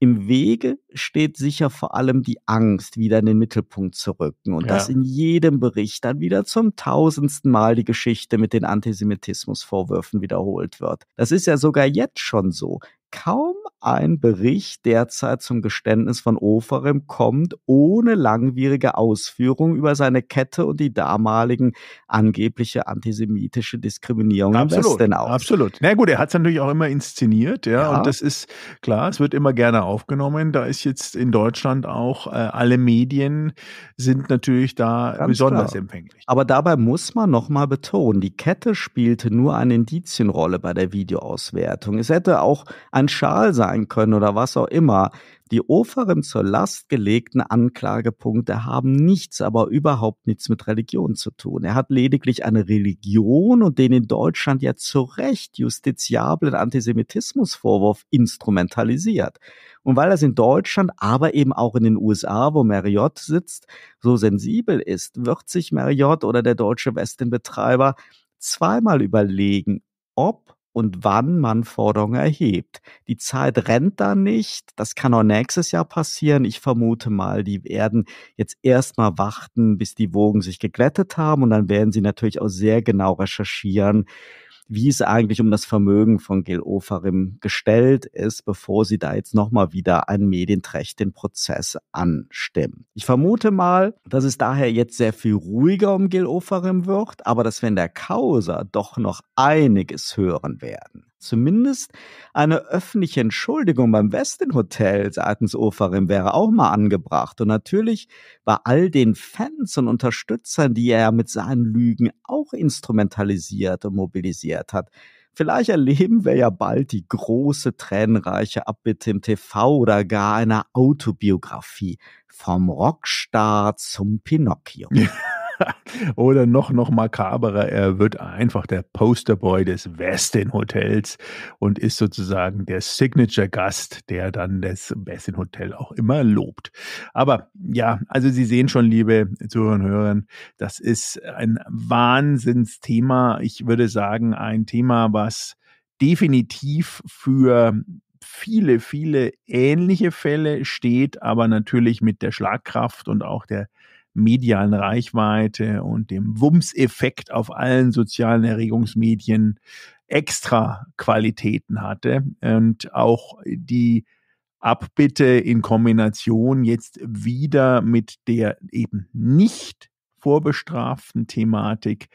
Im Wege steht sicher vor allem die Angst, wieder in den Mittelpunkt zu rücken. Und ja. dass in jedem Bericht dann wieder zum tausendsten Mal die Geschichte mit den Antisemitismusvorwürfen wiederholt wird. Das ist ja sogar jetzt schon so. Kaum ein Bericht derzeit zum Geständnis von Oferim kommt, ohne langwierige Ausführungen über seine Kette und die damaligen angebliche antisemitische Diskriminierung absolut, im Westen aus. Absolut. Na gut, er hat es natürlich auch immer inszeniert, ja, ja, und das ist klar, es wird immer gerne aufgenommen. Da ist jetzt in Deutschland auch äh, alle Medien sind natürlich da Ganz besonders klar. empfänglich. Aber dabei muss man nochmal betonen, die Kette spielte nur eine Indizienrolle bei der Videoauswertung. Es hätte auch ein Schal sein sein können oder was auch immer. Die Oferim zur Last gelegten Anklagepunkte haben nichts, aber überhaupt nichts mit Religion zu tun. Er hat lediglich eine Religion und den in Deutschland ja zu Recht justiziablen Antisemitismusvorwurf instrumentalisiert. Und weil das in Deutschland, aber eben auch in den USA, wo Marriott sitzt, so sensibel ist, wird sich Marriott oder der deutsche Westenbetreiber zweimal überlegen, ob und wann man Forderungen erhebt. Die Zeit rennt da nicht. Das kann auch nächstes Jahr passieren. Ich vermute mal, die werden jetzt erstmal warten, bis die Wogen sich geglättet haben. Und dann werden sie natürlich auch sehr genau recherchieren, wie es eigentlich um das Vermögen von Gil Oferim gestellt ist, bevor sie da jetzt nochmal wieder einen medienträchtigen Prozess anstimmen. Ich vermute mal, dass es daher jetzt sehr viel ruhiger um Gil Oferim wird, aber dass wir in der Causa doch noch einiges hören werden. Zumindest eine öffentliche Entschuldigung beim Westin Hotel seitens Oferim wäre auch mal angebracht. Und natürlich bei all den Fans und Unterstützern, die er mit seinen Lügen auch instrumentalisiert und mobilisiert hat. Vielleicht erleben wir ja bald die große tränenreiche Abbitte im TV oder gar eine Autobiografie vom Rockstar zum Pinocchio. *laughs* *laughs* Oder noch, noch makaberer, er wird einfach der Posterboy des Westin Hotels und ist sozusagen der Signature-Gast, der dann das Westin Hotel auch immer lobt. Aber ja, also Sie sehen schon, liebe Zuhörer und Hörer, das ist ein Wahnsinnsthema. Ich würde sagen, ein Thema, was definitiv für viele, viele ähnliche Fälle steht, aber natürlich mit der Schlagkraft und auch der medialen Reichweite und dem Wumms-Effekt auf allen sozialen Erregungsmedien extra Qualitäten hatte und auch die Abbitte in Kombination jetzt wieder mit der eben nicht vorbestraften Thematik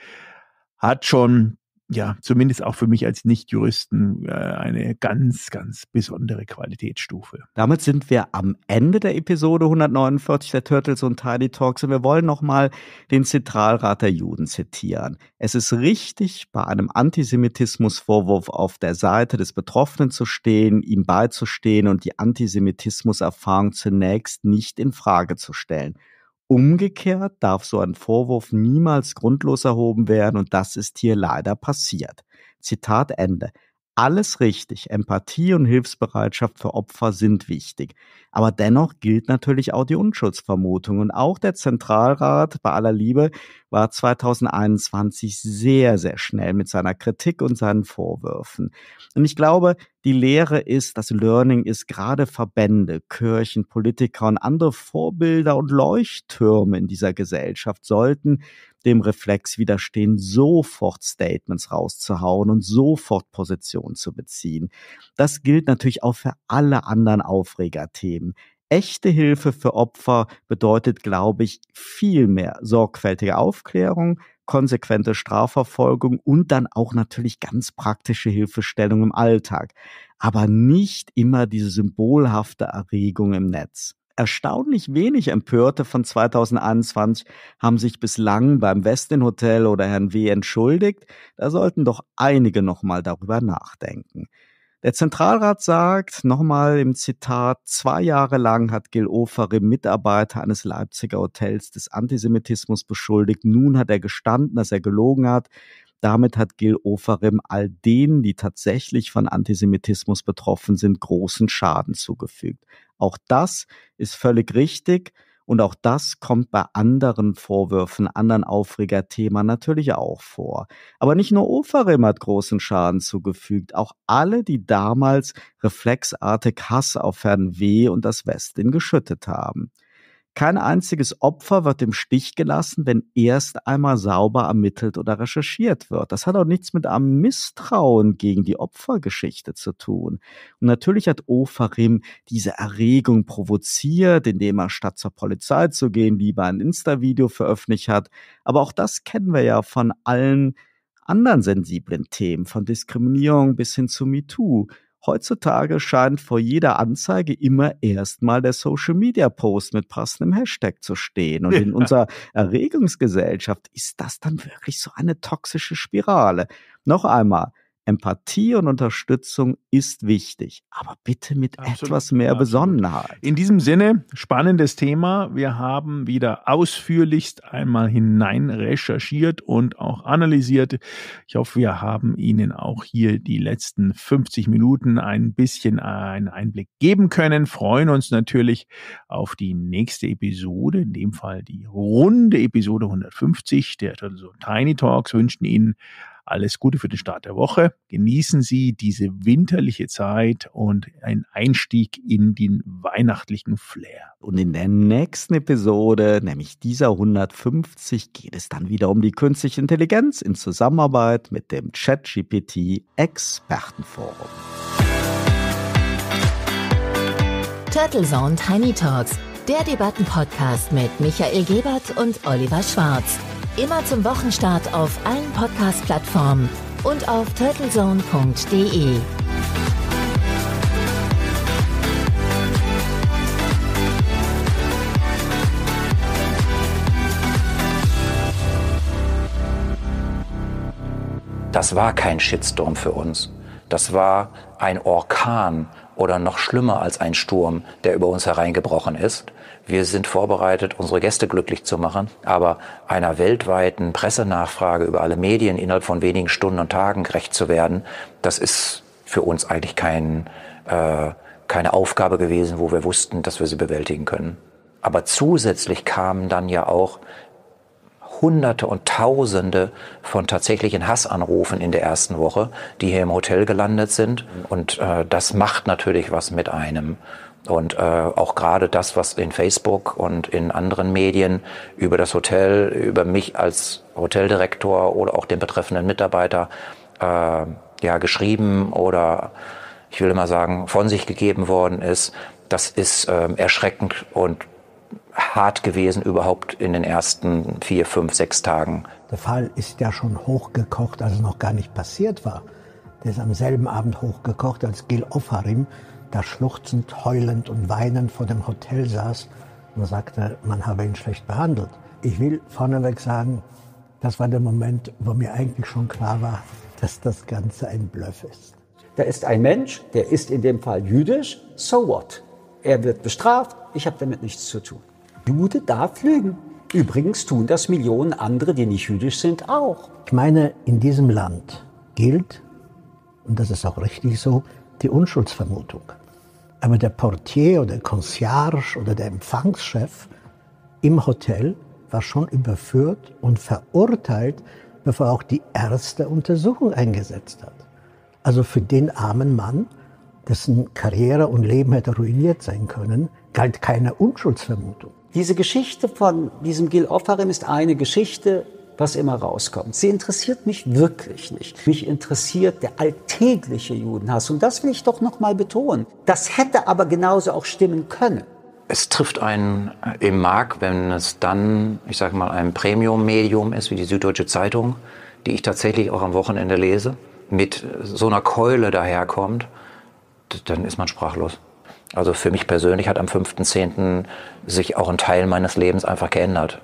hat schon ja, zumindest auch für mich als Nichtjuristen äh, eine ganz, ganz besondere Qualitätsstufe. Damit sind wir am Ende der Episode 149 der Turtles und Tidy Talks und wir wollen nochmal den Zentralrat der Juden zitieren. Es ist richtig, bei einem Antisemitismusvorwurf auf der Seite des Betroffenen zu stehen, ihm beizustehen und die Antisemitismuserfahrung zunächst nicht in Frage zu stellen. Umgekehrt darf so ein Vorwurf niemals grundlos erhoben werden und das ist hier leider passiert. Zitat Ende alles richtig. Empathie und Hilfsbereitschaft für Opfer sind wichtig. Aber dennoch gilt natürlich auch die Unschuldsvermutung. Und auch der Zentralrat, bei aller Liebe, war 2021 sehr, sehr schnell mit seiner Kritik und seinen Vorwürfen. Und ich glaube, die Lehre ist, das Learning ist gerade Verbände, Kirchen, Politiker und andere Vorbilder und Leuchttürme in dieser Gesellschaft sollten dem Reflex widerstehen, sofort Statements rauszuhauen und sofort Position zu beziehen. Das gilt natürlich auch für alle anderen Aufregerthemen. Echte Hilfe für Opfer bedeutet, glaube ich, viel mehr sorgfältige Aufklärung, konsequente Strafverfolgung und dann auch natürlich ganz praktische Hilfestellung im Alltag. Aber nicht immer diese symbolhafte Erregung im Netz erstaunlich wenig Empörte von 2021 haben sich bislang beim Westin Hotel oder Herrn W. entschuldigt. Da sollten doch einige nochmal darüber nachdenken. Der Zentralrat sagt, nochmal im Zitat, zwei Jahre lang hat Gil Ofere Mitarbeiter eines Leipziger Hotels des Antisemitismus beschuldigt. Nun hat er gestanden, dass er gelogen hat. Damit hat Gil Oferim all denen, die tatsächlich von Antisemitismus betroffen sind, großen Schaden zugefügt. Auch das ist völlig richtig. Und auch das kommt bei anderen Vorwürfen, anderen Aufregerthemen natürlich auch vor. Aber nicht nur Oferim hat großen Schaden zugefügt, auch alle, die damals reflexartig Hass auf Herrn W. und das Westin geschüttet haben. Kein einziges Opfer wird im Stich gelassen, wenn erst einmal sauber ermittelt oder recherchiert wird. Das hat auch nichts mit einem Misstrauen gegen die Opfergeschichte zu tun. Und natürlich hat Ofarim diese Erregung provoziert, indem er statt zur Polizei zu gehen, lieber ein Insta-Video veröffentlicht hat. Aber auch das kennen wir ja von allen anderen sensiblen Themen, von Diskriminierung bis hin zu MeToo. Heutzutage scheint vor jeder Anzeige immer erstmal der Social Media Post mit passendem Hashtag zu stehen. Und in unserer Erregungsgesellschaft ist das dann wirklich so eine toxische Spirale. Noch einmal, Empathie und Unterstützung ist wichtig, aber bitte mit absolut, etwas mehr absolut. Besonnenheit. In diesem Sinne, spannendes Thema. Wir haben wieder ausführlichst einmal hinein recherchiert und auch analysiert. Ich hoffe, wir haben Ihnen auch hier die letzten 50 Minuten ein bisschen einen Einblick geben können. Freuen uns natürlich auf die nächste Episode, in dem Fall die runde Episode 150 der Tiny Talks. Wünschen Ihnen alles Gute für den Start der Woche. Genießen Sie diese winterliche Zeit und einen Einstieg in den weihnachtlichen Flair. Und in der nächsten Episode, nämlich dieser 150, geht es dann wieder um die künstliche Intelligenz in Zusammenarbeit mit dem ChatGPT Expertenforum. Turtle Zone Tiny Talks, der Debattenpodcast mit Michael Gebert und Oliver Schwarz. Immer zum Wochenstart auf allen Podcast-Plattformen und auf turtlezone.de. Das war kein Shitstorm für uns. Das war ein Orkan oder noch schlimmer als ein Sturm, der über uns hereingebrochen ist. Wir sind vorbereitet, unsere Gäste glücklich zu machen. Aber einer weltweiten Pressenachfrage über alle Medien innerhalb von wenigen Stunden und Tagen gerecht zu werden, das ist für uns eigentlich kein, äh, keine Aufgabe gewesen, wo wir wussten, dass wir sie bewältigen können. Aber zusätzlich kamen dann ja auch Hunderte und Tausende von tatsächlichen Hassanrufen in der ersten Woche, die hier im Hotel gelandet sind. Und äh, das macht natürlich was mit einem. Und äh, auch gerade das, was in Facebook und in anderen Medien über das Hotel, über mich als Hoteldirektor oder auch den betreffenden Mitarbeiter äh, ja geschrieben oder ich will immer sagen von sich gegeben worden ist, das ist äh, erschreckend und hart gewesen überhaupt in den ersten vier, fünf, sechs Tagen. Der Fall ist ja schon hochgekocht, als es noch gar nicht passiert war. Der ist am selben Abend hochgekocht, als Gil Ofarim da schluchzend, heulend und weinend vor dem Hotel saß und sagte, man habe ihn schlecht behandelt. Ich will vorneweg sagen, das war der Moment, wo mir eigentlich schon klar war, dass das Ganze ein Bluff ist. Da ist ein Mensch, der ist in dem Fall jüdisch, so what? Er wird bestraft, ich habe damit nichts zu tun. Jude darf lügen. Übrigens tun das Millionen andere, die nicht jüdisch sind, auch. Ich meine, in diesem Land gilt, und das ist auch richtig so, die Unschuldsvermutung. Aber der Portier oder der Concierge oder der Empfangschef im Hotel war schon überführt und verurteilt, bevor auch die erste Untersuchung eingesetzt hat. Also für den armen Mann, dessen Karriere und Leben hätte ruiniert sein können, galt keine Unschuldsvermutung. Diese Geschichte von diesem Gil Offarim ist eine Geschichte, was immer rauskommt. Sie interessiert mich wirklich nicht. Mich interessiert der alltägliche Judenhass. Und das will ich doch nochmal betonen. Das hätte aber genauso auch stimmen können. Es trifft einen äh, im Mark, wenn es dann, ich sage mal, ein Premium-Medium ist, wie die Süddeutsche Zeitung, die ich tatsächlich auch am Wochenende lese, mit äh, so einer Keule daherkommt, dann ist man sprachlos. Also für mich persönlich hat am 5.10. sich auch ein Teil meines Lebens einfach geändert.